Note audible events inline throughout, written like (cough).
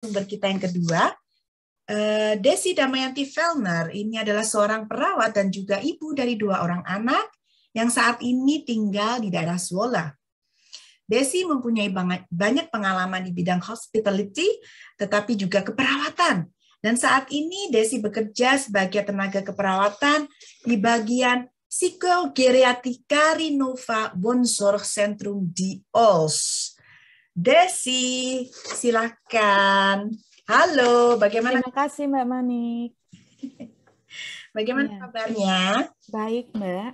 Sumber kita yang kedua, eh, Desi Damayanti Fellner. Ini adalah seorang perawat dan juga ibu dari dua orang anak yang saat ini tinggal di daerah Swola. Desi mempunyai banyak pengalaman di bidang hospitality, tetapi juga keperawatan. Dan saat ini Desi bekerja sebagai tenaga keperawatan di bagian Psikogeriatrika Rinova Bonsor Centrum di Ols. Desi, silakan. Halo, bagaimana? Terima kasih Mbak Manik. (laughs) bagaimana ya. kabarnya? Baik Mbak.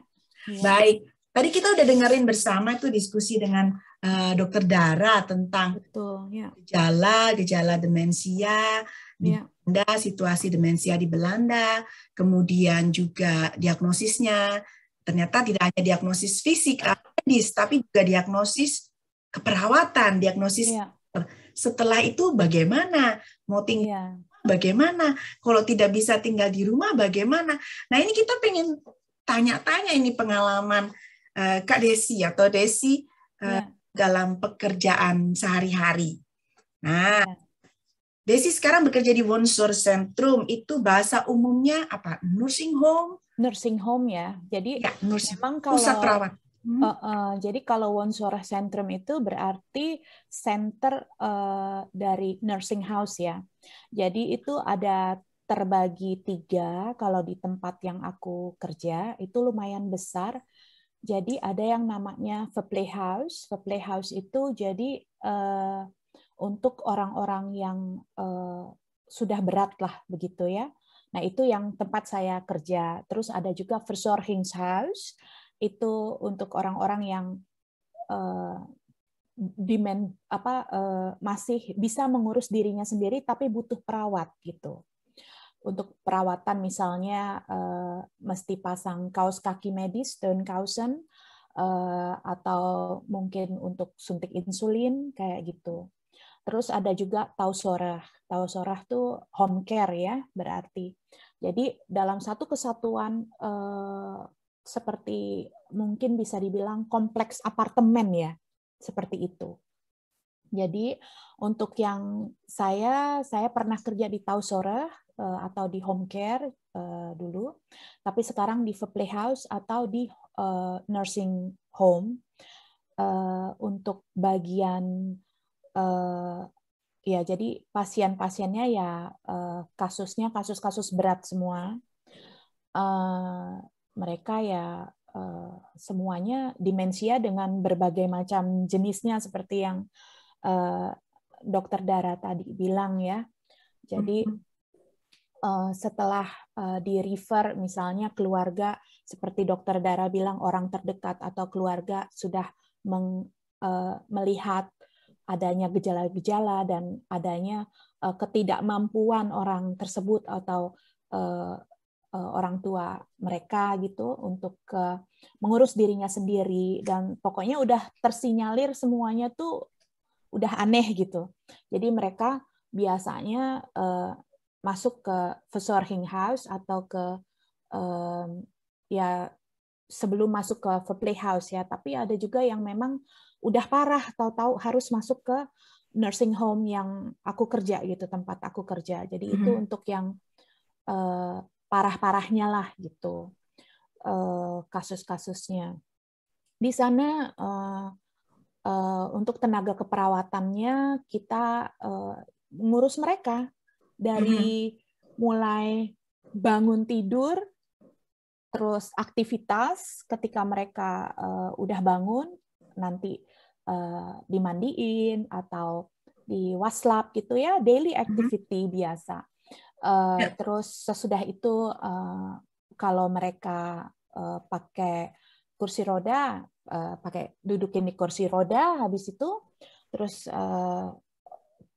Ya. Baik. Tadi kita udah dengerin bersama itu diskusi dengan uh, dokter Dara tentang gejala ya. gejala gejala demensia di ya. Belanda, situasi demensia di Belanda, kemudian juga diagnosisnya. Ternyata tidak hanya diagnosis fisik medis, tapi juga diagnosis keperawatan, diagnosis. Yeah. Setelah itu bagaimana? Mau tinggal iya. yeah. bagaimana? Kalau tidak bisa tinggal di rumah bagaimana? Nah ini kita pengen tanya-tanya ini pengalaman uh, Kak Desi atau Desi uh, eh, yeah. dalam pekerjaan sehari-hari. Nah, iya. Desi sekarang bekerja di Wonsor Centrum. Itu bahasa umumnya apa? Nursing home? Nursing home ya. Jadi ya, nursing, memang kalau pusat perawat. Hmm. Uh, uh, jadi kalau Wonsora Centrum itu berarti center uh, dari nursing house ya. Jadi itu ada terbagi tiga kalau di tempat yang aku kerja itu lumayan besar. Jadi ada yang namanya the playhouse. The playhouse itu jadi uh, untuk orang-orang yang uh, sudah berat lah begitu ya. Nah itu yang tempat saya kerja. Terus ada juga Hings House itu untuk orang-orang yang uh, demand apa uh, masih bisa mengurus dirinya sendiri tapi butuh perawat gitu untuk perawatan misalnya uh, mesti pasang kaos kaki medis kausen uh, atau mungkin untuk suntik insulin kayak gitu terus ada juga tausorah tausorah tuh home care ya berarti jadi dalam satu kesatuan uh, seperti mungkin bisa dibilang kompleks apartemen ya, seperti itu. Jadi untuk yang saya, saya pernah kerja di Tausora eh, atau di home care eh, dulu, tapi sekarang di Vepley House atau di eh, nursing home untuk bagian ya jadi pasien-pasiennya ya kasusnya kasus-kasus berat semua mereka ya eh, semuanya demensia dengan berbagai macam jenisnya seperti yang eh, dokter Dara tadi bilang ya. Jadi mm-hmm. eh, setelah di refer misalnya keluarga seperti dokter Dara bilang orang terdekat atau keluarga sudah meng, melihat adanya gejala-gejala dan adanya ketidakmampuan orang tersebut atau Eh, orang tua mereka gitu untuk uh, mengurus dirinya sendiri dan pokoknya udah tersinyalir semuanya tuh udah aneh gitu. Jadi mereka biasanya uh, masuk ke Versorging House atau ke um, ya sebelum masuk ke Playhouse ya, tapi ada juga yang memang udah parah tahu-tahu harus masuk ke nursing home yang aku kerja gitu tempat aku kerja. Jadi mm -hmm. itu mhm. untuk yang uh, parah-parahnya lah gitu eh, kasus-kasusnya. Di sana eh, eh, untuk tenaga keperawatannya kita ngurus mereka dari mm-hmm. mulai bangun tidur, terus aktivitas ketika mereka udah bangun nanti dimandiin atau di waslap gitu ya daily activity biasa Eh, ya. Terus sesudah itu eh, kalau mereka eh, pakai kursi roda, pakai dudukin di kursi roda, habis itu terus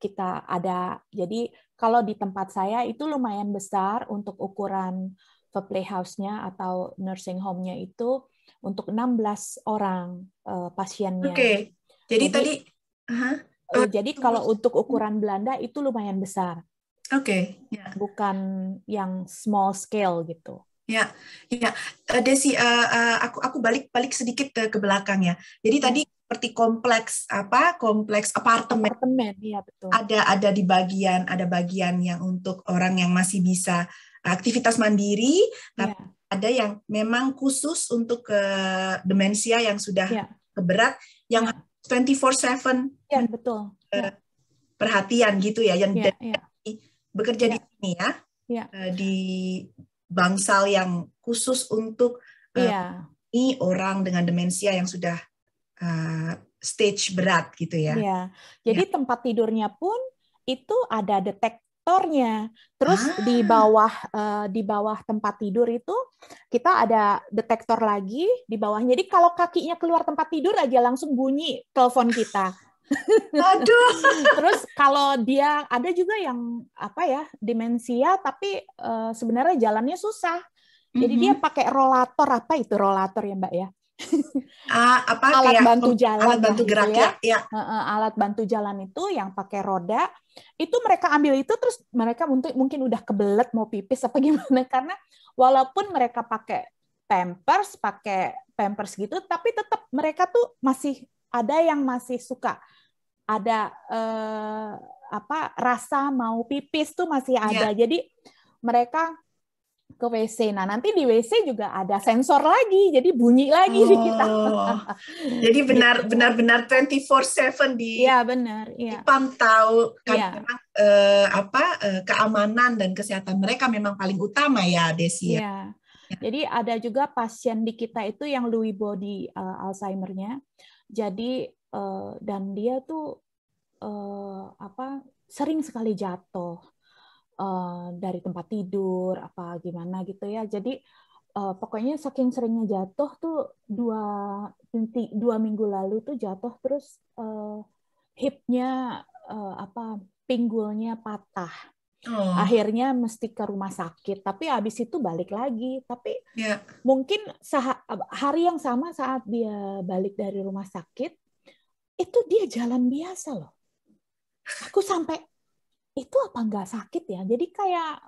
kita ada. Jadi kalau di tempat saya itu lumayan besar untuk ukuran playhouse-nya atau nursing home-nya itu untuk 16 orang uh, pasiennya. Oke. Okay. Jadi, jadi tadi uh -huh. uh, oh, jadi kalau untuk ukuran Belanda itu lumayan besar. Oke. Okay, ya. yeah. Bukan yang small scale gitu. Ya, ya, eh, Desi, uh, uh, aku aku balik balik sedikit ke, ke belakang ya. Jadi ya. tadi seperti kompleks apa? Kompleks apartemen. Apartemen, iya betul. Ada ada di bagian ada bagian yang untuk orang yang masih bisa aktivitas mandiri, ya. tapi ada yang memang khusus untuk ke uh, demensia yang sudah ya. keberat, yang ya. 24/7. ya, betul. ya. Perhatian gitu ya, yang ya, ya bekerja ya. di sini ya, ya. Uh, di bangsal yang khusus untuk uh, ya. ini orang dengan demensia yang sudah uh, stage berat gitu ya. ya. Jadi ya. tempat tidurnya pun itu ada detektornya. Terus ah. di bawah uh, di bawah tempat tidur itu kita ada detektor lagi di bawahnya. Jadi kalau kakinya keluar tempat tidur aja langsung bunyi telepon kita. Aduh. Terus kalau dia ada juga yang apa ya demensia tapi uh, sebenarnya jalannya susah. Jadi mm -hmm. dia mm-hmm. pakai rolator apa itu rolator ya Mbak ya? uh, apa alat ya? bantu jalan alat bantu gitu gerak ya, ya. ya. alat bantu jalan itu yang pakai roda itu mereka ambil itu terus mereka untuk mungkin udah kebelet mau pipis apa (laughs) gimana karena walaupun mereka pakai pampers pakai pampers gitu tapi tetap mereka tuh masih ada yang masih suka ada eh, apa rasa mau pipis tuh masih iya. ada. Yeah. Jadi mereka ke WC. Nah, nanti di WC juga ada sensor lagi, jadi bunyi lagi oh, di kita. Oh. jadi benar benar benar 24/7 di Iya, benar, iya. Dipantau karena ya. memang eh, apa eh, keamanan dan kesehatan mereka memang paling utama ya, Desi. Ya. Iya. Ya. Jadi ada juga pasien di kita itu yang Lewy body uh, Alzheimer-nya. Jadi Eh, dan dia tuh uh, apa sering sekali jatuh uh, dari tempat tidur apa gimana gitu ya jadi uh, pokoknya saking seringnya jatuh tuh dua dua minggu lalu tuh jatuh terus uh, hipnya uh, apa pinggulnya patah Oh. Akhirnya mesti ke rumah sakit, tapi abis itu balik lagi. Tapi yeah. mungkin hari yang sama saat dia balik dari rumah sakit, itu dia jalan biasa loh. Aku sampai itu apa nggak sakit ya? Jadi kayak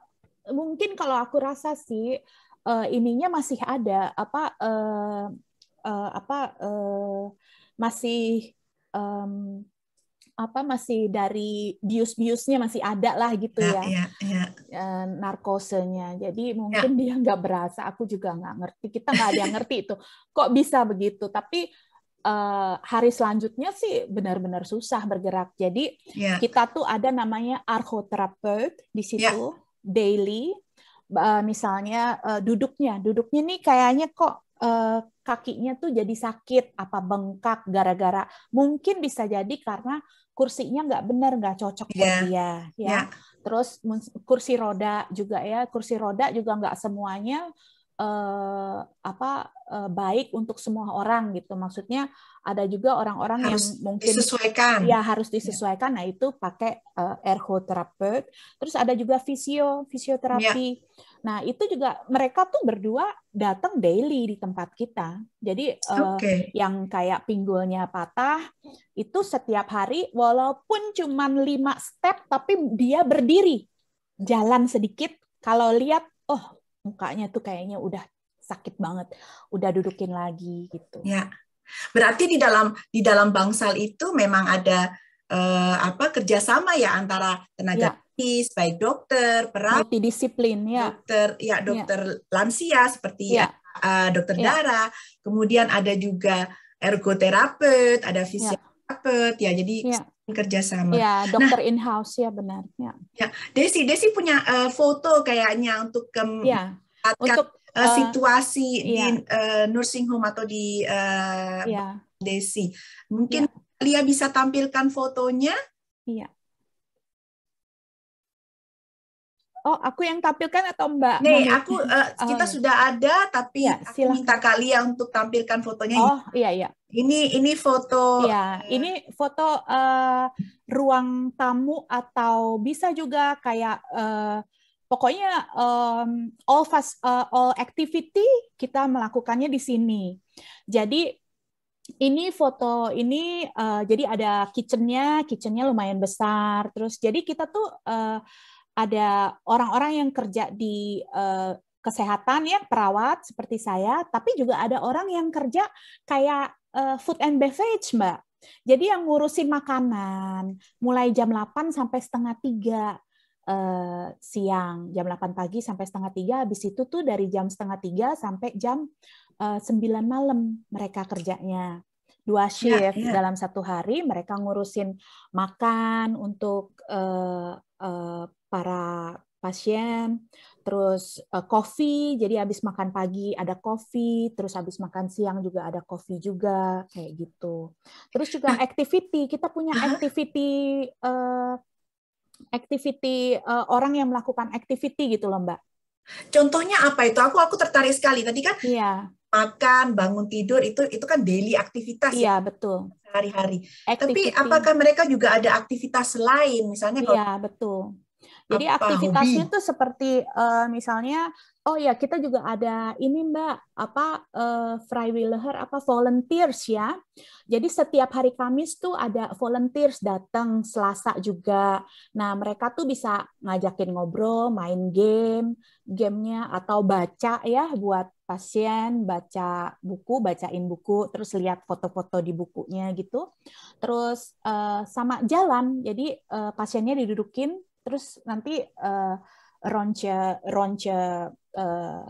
mungkin kalau aku rasa sih uh, ininya masih ada apa uh, uh, apa uh, masih um, apa masih dari bius-biusnya masih ada lah gitu iya, ya, ya, ya, ya. narkosenya. Jadi mungkin ya. dia nggak berasa, aku juga nggak ngerti. Kita nggak ada yang ngerti itu kok bisa begitu. Tapi Eh, hari selanjutnya sih benar-benar susah bergerak. Jadi yeah. kita tuh ada namanya archoterapeut di ya. situ yeah. daily. Uh, misalnya uh, duduknya, duduknya nih kayaknya kok uh, kakinya tuh jadi sakit, apa bengkak gara-gara mungkin bisa jadi karena kursinya nggak benar, nggak cocok yeah. buat dia, ya. Yeah. Terus kursi roda juga ya, kursi roda juga nggak semuanya uh, apa uh, baik untuk semua orang gitu. Maksudnya ada juga orang-orang yang mungkin disesuaikan. ya harus iya. disesuaikan. Ya. Nah itu pakai eh, ergoterapeut. Terus ada juga fisio iya. fisioterapi. Ya. Nah itu juga mereka tuh berdua datang daily di tempat kita. Jadi eh, okay. yang kayak pinggulnya patah itu setiap hari walaupun cuma lima step tapi dia berdiri jalan sedikit. Kalau lihat oh mukanya tuh kayaknya udah sakit banget, udah dudukin lagi gitu. Ya. Berarti di dalam di dalam bangsal itu memang ada eh, apa kerjasama ya antara tenaga ya. baik dokter, perawat, disiplin ya. Dokter, ya, ya. dokter ya. lansia seperti ya. Uh, dokter ya. darah, kemudian ada juga ergoterapeut, ada ya. fisioterapeut dapet ya jadi ya. kerjasama ya nah, dokter nah, in house ya benar ya ya Desi Desi punya uh, foto kayaknya untuk um, ya. untuk uh, situasi uh, di ya. uh, nursing home atau di uh, ya. Desi mungkin ya. Lia bisa tampilkan fotonya iya Oh, aku yang tampilkan atau Mbak? Nih, Mbak? aku uh, kita oh, sudah ada tapi ya, aku silahkan. minta kalian untuk tampilkan fotonya. Oh, iya iya. Ini ini foto Iya, eh, ini foto uh, ruang tamu atau bisa juga kayak uh, pokoknya um, all fast uh, all activity kita melakukannya di sini. Jadi ini foto ini uh, jadi ada kitchennya, kitchennya lumayan besar. Terus jadi kita tuh uh, ada orang-orang yang kerja di uh, kesehatan ya perawat seperti saya, tapi juga ada orang yang kerja kayak uh, food and beverage, Mbak. Jadi yang ngurusin makanan mulai jam 8 sampai setengah tiga eh, siang, jam 8 pagi sampai setengah tiga, habis itu tuh dari jam setengah tiga sampai jam eh, 9 malam mereka kerjanya. Dua iya, shift yeah, yeah. dalam satu hari mereka ngurusin makan untuk eh, eh, para pasien, terus uh, coffee, jadi habis makan pagi ada coffee, terus habis makan siang juga ada coffee juga, kayak gitu. Terus juga nah activity, kita punya activity uh, activity uh, orang yang melakukan activity gitu loh, Mbak. Contohnya apa itu? Aku aku tertarik sekali. Tadi kan iya. makan, bangun tidur itu itu kan daily aktivitas. Iya, ya? betul. Sehari-hari. Tapi apakah mereka juga ada aktivitas lain misalnya iya, kalau Iya, betul jadi apa, aktivitasnya hobi? tuh seperti uh, misalnya oh ya kita juga ada ini Mbak apa uh, Freiwilliger apa volunteers ya. Jadi setiap hari Kamis tuh ada volunteers datang, Selasa juga. Nah, mereka tuh bisa ngajakin ngobrol, main game, gamenya atau baca ya buat pasien baca buku, bacain buku, terus lihat foto-foto di bukunya gitu. Terus uh, sama jalan, jadi uh, pasiennya didudukin Terus nanti uh, eh, Ronca Ronca uh, eh,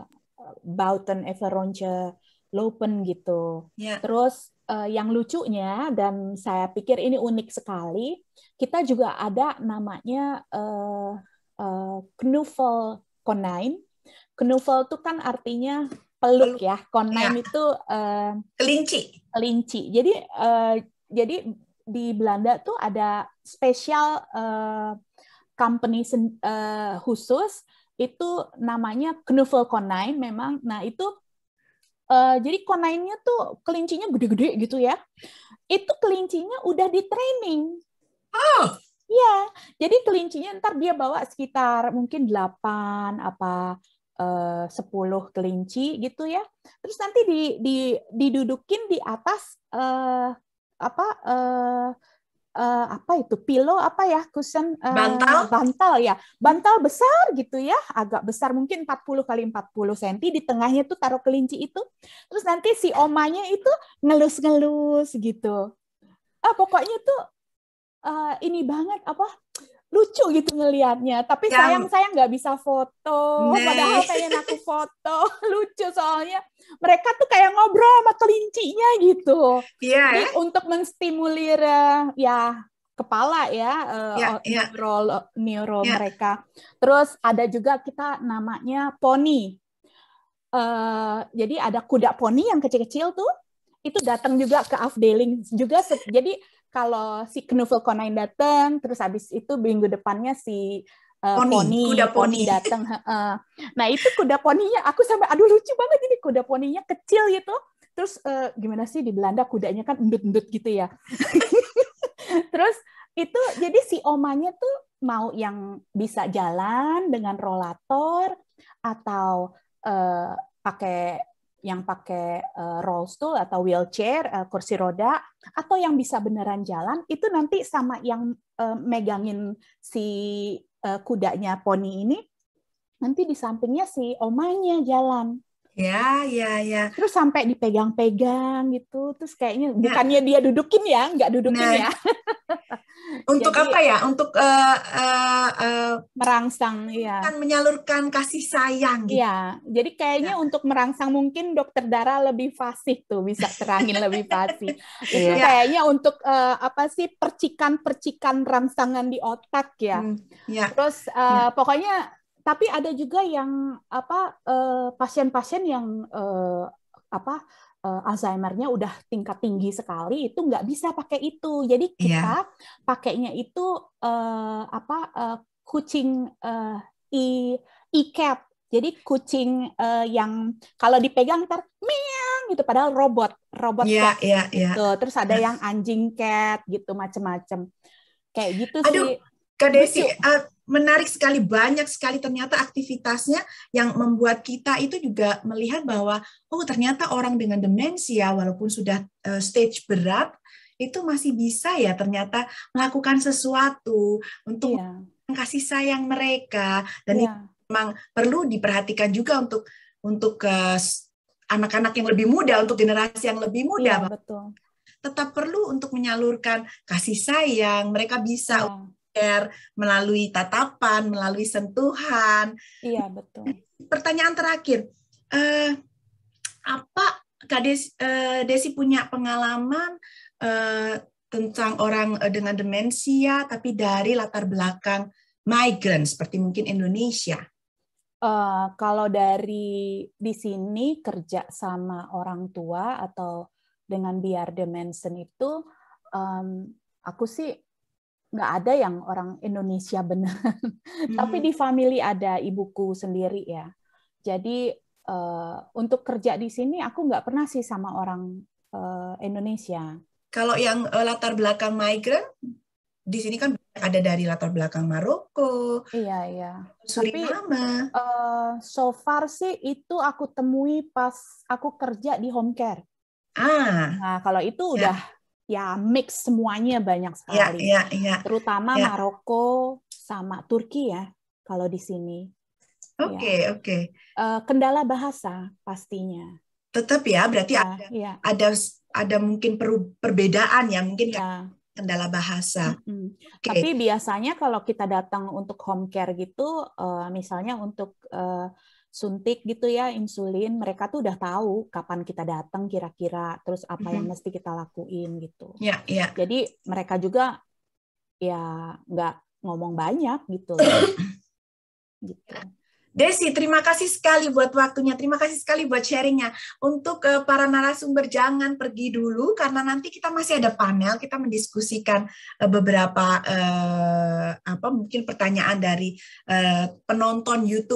bauten ever Ronca Lopen gitu. Yeah. Terus uh, yang lucunya dan saya pikir ini unik sekali, kita juga ada namanya uh, uh, Knuffel konain Knuffel itu kan artinya peluk, peluk. ya. konain ya. itu uh, kelinci. Kelinci. Jadi uh, jadi di Belanda tuh ada spesial uh, company uh, khusus itu namanya Knuffel Konine memang. Nah, itu uh, jadi konainnya tuh kelincinya gede-gede gitu ya. Itu kelincinya udah di training. Oh. Iya, jadi kelincinya ntar dia bawa sekitar mungkin 8 apa eh, sepuluh kelinci gitu ya. Terus nanti di, di didudukin di atas eh, apa eh, uh, apa itu pillow apa ya kusen uh, bantal bantal ya bantal besar gitu ya agak besar mungkin 40 kali 40 cm di tengahnya tuh taruh kelinci itu terus nanti si omanya itu ngelus-ngelus gitu ah pokoknya tuh uh, ini banget apa lucu gitu ngelihatnya. Tapi yang... sayang saya nggak bisa foto. Nah. Padahal pengen aku foto. (laughs) lucu soalnya mereka tuh kayak ngobrol sama kelincinya gitu. Iya. Yeah. Untuk menstimulir eh, ya kepala ya, yeah, uh, iya, yeah. neural neuro yeah. mereka. Terus ada juga kita namanya poni. Uh, jadi ada kuda poni yang kecil-kecil tuh itu datang juga ke Afdeling juga jadi kalau si Knuffel Konine datang, terus abis itu minggu depannya si uh, eh, poni, poni kuda poni, poni datang. Uh, nah itu kuda poninya, aku sampai aduh lucu banget ini kuda poninya kecil gitu. Terus uh, gimana sih di Belanda kudanya kan endut-endut gitu ya. (laughs) terus itu jadi si omanya tuh mau yang bisa jalan dengan rolator atau uh, pakai yang pakai uh, eh, roll stool atau wheelchair, uh, kursi roda, atau yang bisa beneran jalan, itu nanti sama yang uh, megangin si uh, kudanya poni ini, nanti di sampingnya si omanya jalan. Ya, ya, ya. Terus sampai dipegang-pegang gitu, terus kayaknya bukannya ya. dia dudukin ya, nggak dudukin nah, ya. Untuk Jadi, apa ya? Untuk uh, uh, uh, merangsang, ya Kan menyalurkan kasih sayang. Gitu. Iya. Jadi kayaknya ya. untuk merangsang mungkin dokter darah lebih fasih tuh bisa terangin (laughs) lebih fasih. Itu iya. kayaknya untuk uh, apa sih percikan-percikan rangsangan di otak ya. Hmm, ya. Terus uh, ya. pokoknya tapi ada juga yang apa pasien-pasien uh, yang uh, apa uh, Alzheimer-nya udah tingkat tinggi sekali itu nggak bisa pakai itu. Jadi kita yeah. pakainya itu uh, apa uh, kucing uh, i e-cat. Jadi kucing uh, yang kalau dipegang ntar meong gitu padahal robot, robot yeah, cat yeah, yeah. gitu. Terus ada nah. yang anjing cat gitu macem-macem. Kayak gitu Aduh. sih Kak Desi, uh, menarik sekali banyak sekali ternyata aktivitasnya yang membuat kita itu juga melihat bahwa oh ternyata orang dengan demensia walaupun sudah uh, stage berat itu masih bisa ya ternyata melakukan sesuatu untuk iya. kasih sayang mereka dan iya. memang perlu diperhatikan juga untuk untuk eh, anak-anak yang lebih muda untuk generasi yang lebih muda iya, betul. tetap perlu untuk menyalurkan kasih sayang mereka bisa iya care, melalui tatapan, melalui sentuhan. Iya, betul. Pertanyaan terakhir, eh, apa Kak Desi, eh, Desi punya pengalaman eh, tentang orang eh, dengan demensia, tapi dari latar belakang migran seperti mungkin Indonesia? Uh, kalau dari di sini kerja sama orang tua atau dengan biar demensen itu, um, aku sih nggak ada yang orang Indonesia mm Hmm. (laughs) Tapi di hmm. family ada ibuku sendiri ya. Jadi uh, untuk kerja di sini aku nggak pernah sih sama orang uh, Indonesia. Kalau yang uh, latar belakang migran di sini kan ada dari latar belakang Maroko. Iya iya. Suriname. Tapi uh, so far sih itu aku temui pas aku kerja di home care. Ah. Nah, kalau itu ya. udah ya mix semuanya banyak iya, sekali. Ya, ya, ya. Terutama ya. Maroko sama Turki ya kalau di sini. Oke, okay, ya. oke. Okay. Uh, eh, kendala bahasa pastinya. Tetap ya, berarti ya, ada, ya. ada ada mungkin per, perbedaan ya, mungkin ya. kendala bahasa. Mm -hmm. okay. Tapi biasanya kalau kita datang untuk home care gitu, uh, misalnya untuk uh, suntik gitu ya insulin, mereka tuh udah tahu kapan kita datang kira-kira, terus apa yang mm-hmm. mesti kita lakuin gitu. ya, ya. Jadi mereka juga ya nggak ngomong banyak gitu. (coughs) gitu. Desi, terima kasih sekali buat waktunya. Terima kasih sekali buat sharingnya. Untuk uh, para narasumber, jangan pergi dulu karena nanti kita masih ada panel. Kita mendiskusikan uh, beberapa uh, apa mungkin pertanyaan dari uh, penonton YouTube.